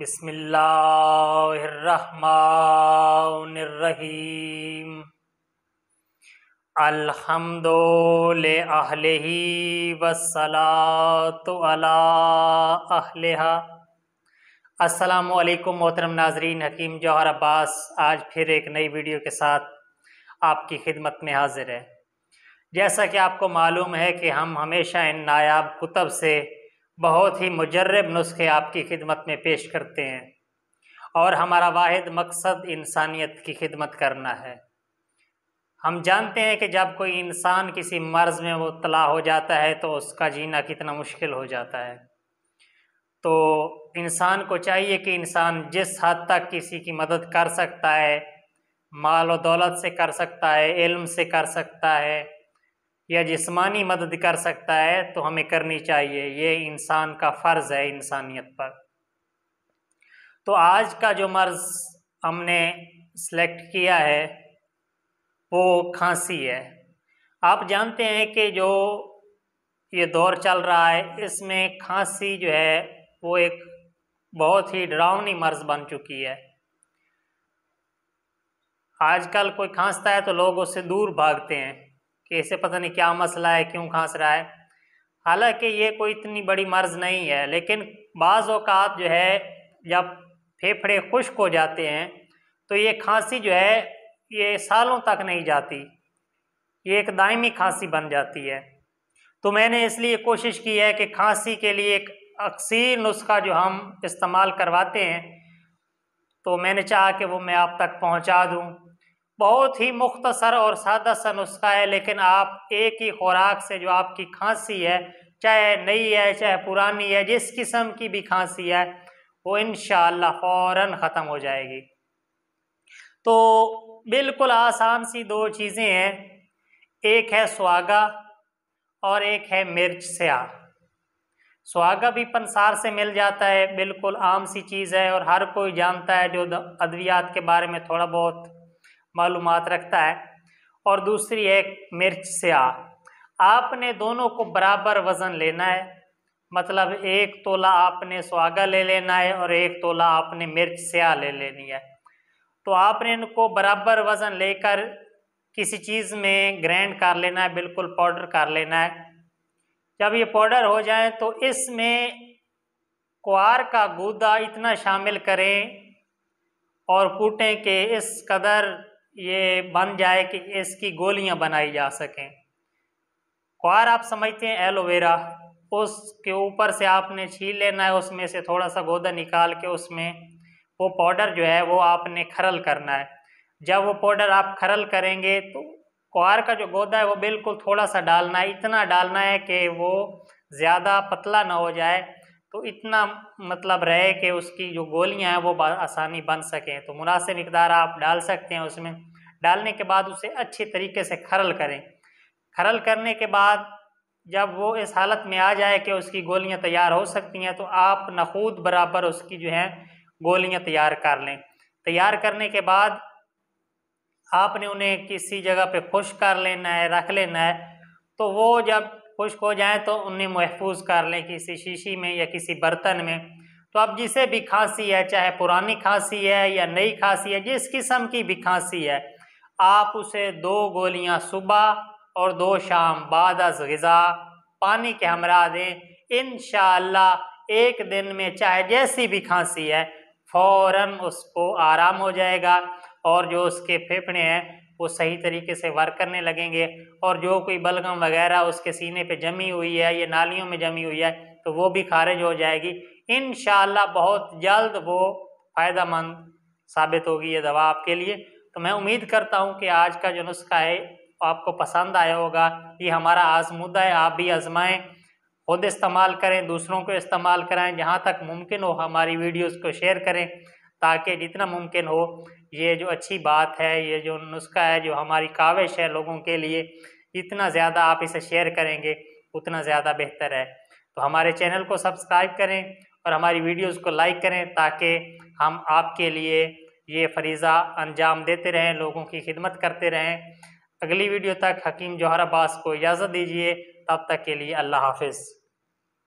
बिस्मिल्लाहिर्रहमानिर्रहीम अल्हम्दुले अहलही वसलातु अला अहलहा अस्सलाम वालेकुम मोहतरम नाजरीन हकीम जौहर अब्बास आज फिर एक नई वीडियो के साथ आपकी खिदमत में हाजिर है जैसा कि आपको मालूम है कि हम हमेशा इन नायाब कुतब से बहुत ही मुजरब नुस्खे आपकी खिदमत में पेश करते हैं और हमारा वाद मकसद इंसानियत की खिदमत करना है हम जानते हैं कि जब कोई इंसान किसी मर्ज़ में मुबला हो जाता है तो उसका जीना कितना मुश्किल हो जाता है तो इंसान को चाहिए कि इंसान जिस हद तक किसी की मदद कर सकता है माल और दौलत से कर सकता है इल्म से कर सकता है या जिसमानी मदद कर सकता है तो हमें करनी चाहिए ये इंसान का फ़र्ज़ है इंसानियत पर तो आज का जो मर्ज़ हमने सेलेक्ट किया है वो खांसी है आप जानते हैं कि जो ये दौर चल रहा है इसमें खांसी जो है वो एक बहुत ही डरावनी मर्ज़ बन चुकी है आजकल कोई खांसता है तो लोग उससे दूर भागते हैं कि इसे पता नहीं क्या मसला है क्यों खांस रहा है हालांकि ये कोई इतनी बड़ी मर्ज़ नहीं है लेकिन बाज़ अवत जो है जब फेफड़े खुश्क हो जाते हैं तो ये खांसी जो है ये सालों तक नहीं जाती ये एक दायमी खांसी बन जाती है तो मैंने इसलिए कोशिश की है कि खांसी के लिए एक अक्सर नुस्खा जो हम इस्तेमाल करवाते हैं तो मैंने चाहा कि वो मैं आप तक पहुंचा दूं बहुत ही मुख्तसर और सादा सा नुस्खा है लेकिन आप एक ही खुराक से जो आपकी खांसी है चाहे नई है चाहे पुरानी है जिस किस्म की भी खांसी है वो इन फ़ौरन ख़त्म हो जाएगी तो बिल्कुल आसान सी दो चीज़ें हैं एक है सुहागा और एक है मिर्च स्या सुहागा भी पंसार से मिल जाता है बिल्कुल आम सी चीज़ है और हर कोई जानता है जो अद्वियात के बारे में थोड़ा बहुत मालूम रखता है और दूसरी है मिर्च स्या आपने दोनों को बराबर वज़न लेना है मतलब एक तोला आपने सुहागा ले लेना है और एक तोला आपने मिर्च स्याह ले लेनी है तो आपने इनको बराबर वज़न लेकर किसी चीज़ में ग्रैंड कर लेना है बिल्कुल पाउडर कर लेना है जब ये पाउडर हो जाए तो इसमें कुआर का गूदा इतना शामिल करें और कूटें कि इस कदर ये बन जाए कि इसकी गोलियां बनाई जा सकें क्वार आप समझते हैं एलोवेरा उसके ऊपर से आपने छील लेना है उसमें से थोड़ा सा गोदा निकाल के उसमें वो पाउडर जो है वो आपने खरल करना है जब वो पाउडर आप खरल करेंगे तो क्वार का जो गोदा है वो बिल्कुल थोड़ा सा डालना है इतना डालना है कि वो ज़्यादा पतला ना हो जाए तो इतना मतलब रहे कि उसकी जो गोलियां हैं वो आसानी बन सकें तो मुनासिब मकदार आप डाल सकते हैं उसमें डालने के बाद उसे अच्छे तरीके से खरल करें खरल करने के बाद जब वो इस हालत में आ जाए कि उसकी गोलियां तैयार हो सकती हैं तो आप नखूद बराबर उसकी जो है गोलियां तैयार कर लें तैयार करने के बाद आपने उन्हें किसी जगह पे खुश कर लेना है रख लेना है तो वो जब खुश्क हो जाए तो उन्हें महफूज कर लें किसी शीशी में या किसी बर्तन में तो अब जिसे भी खांसी है चाहे पुरानी खांसी है या नई खांसी है जिस किस्म की भी खांसी है आप उसे दो गोलियां सुबह और दो शाम बाद गज़ा पानी के हमरा दें इन एक दिन में चाहे जैसी भी खांसी है फ़ौर उसको आराम हो जाएगा और जो उसके फेफड़े हैं वो सही तरीके से वर्क करने लगेंगे और जो कोई बलगम वगैरह उसके सीने पे जमी हुई है या नालियों में जमी हुई है तो वो भी खारिज हो जाएगी इन बहुत जल्द वो फ़ायदा साबित होगी ये दवा आपके लिए तो मैं उम्मीद करता हूँ कि आज का जो नुस्खा है आपको पसंद आया होगा ये हमारा आजमुदा है आप भी आजमाएं खुद इस्तेमाल करें दूसरों को इस्तेमाल कराएं जहाँ तक मुमकिन हो हमारी वीडियोस को शेयर करें ताकि जितना मुमकिन हो ये जो अच्छी बात है ये जो नुस्खा है जो हमारी काविश है लोगों के लिए इतना ज़्यादा आप इसे शेयर करेंगे उतना ज़्यादा बेहतर है तो हमारे चैनल को सब्सक्राइब करें और हमारी वीडियोस को लाइक करें ताकि हम आपके लिए ये फरीज़ा अंजाम देते रहें लोगों की खिदमत करते रहें अगली वीडियो तक हकीम जौहर अब्बास को इजाज़त दीजिए तब तक के लिए अल्लाह हाफिज़